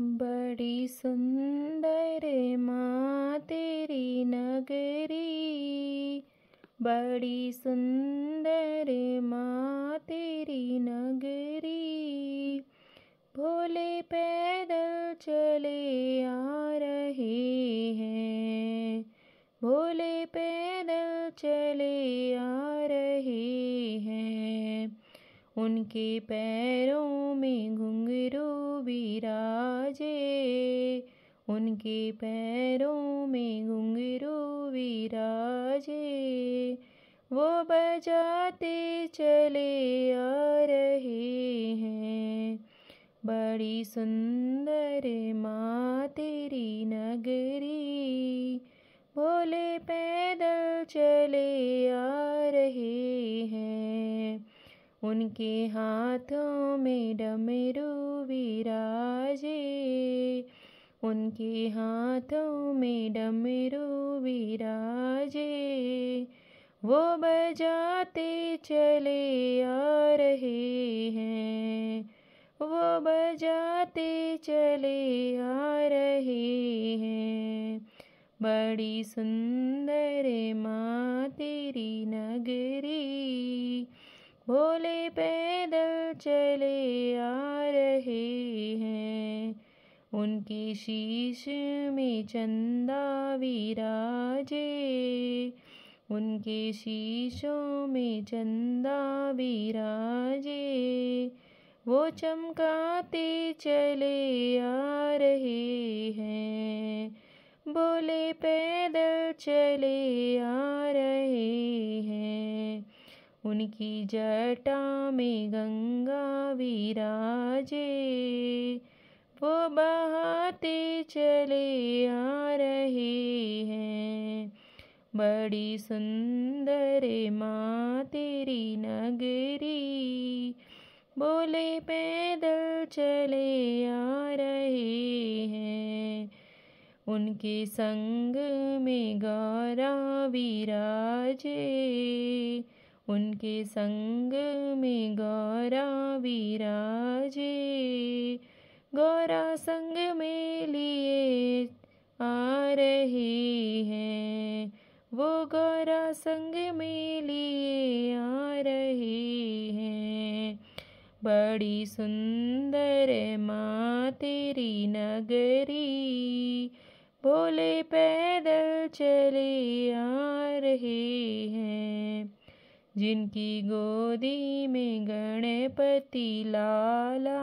बड़ी सुंदर माँ तेरी नगरी बड़ी सुंदर माँ तेरी नगरी उनके पैरों में घुंघरू विराजे उनके पैरों में घुंघरू विराजे वो बजाते चले आ रहे हैं बड़ी सुंदर माँ तेरी नगरी भोले पैदल चले आ उनके हाथों में डमरू विराजे उनके हाथों में डमरू विराजे वो बजाते चले आ रहे हैं वो बजाते चले आ रहे हैं बड़ी सुंदर माँ तेरी नगरी भोले पैदल चले आ रहे हैं उनकी शीश में चंदा विराजे उनके शीशों में चंदा विराजे वो चमकाते चले आ रहे हैं बोले पैदल चले आ रहे उनकी जटा में गंगा विराजे वो बहाते चले आ रहे हैं बड़ी सुंदर माँ तेरी नगरी बोले पैदल चले आ रहे हैं उनके संग में गौरा विराजे उनके संग में गौरा विराजे गौरा संग में लिए आ रहे हैं वो गौरा संग में लिए आ रहे हैं बड़ी सुंदर माँ तेरी नगरी भोले पैदल चले आ रहे जिनकी गोदी में गणपति लाला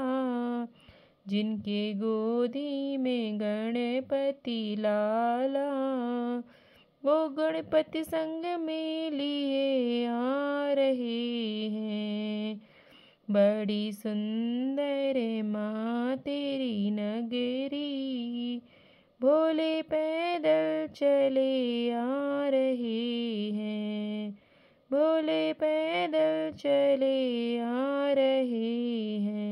जिनके गोदी में गणपति लाला वो गणपति संग में लिए आ रहे हैं बड़ी सुंदर माँ तेरी नगरी भोले पैदल चले आ रहे हैं भोले पैदल चले आ रहे हैं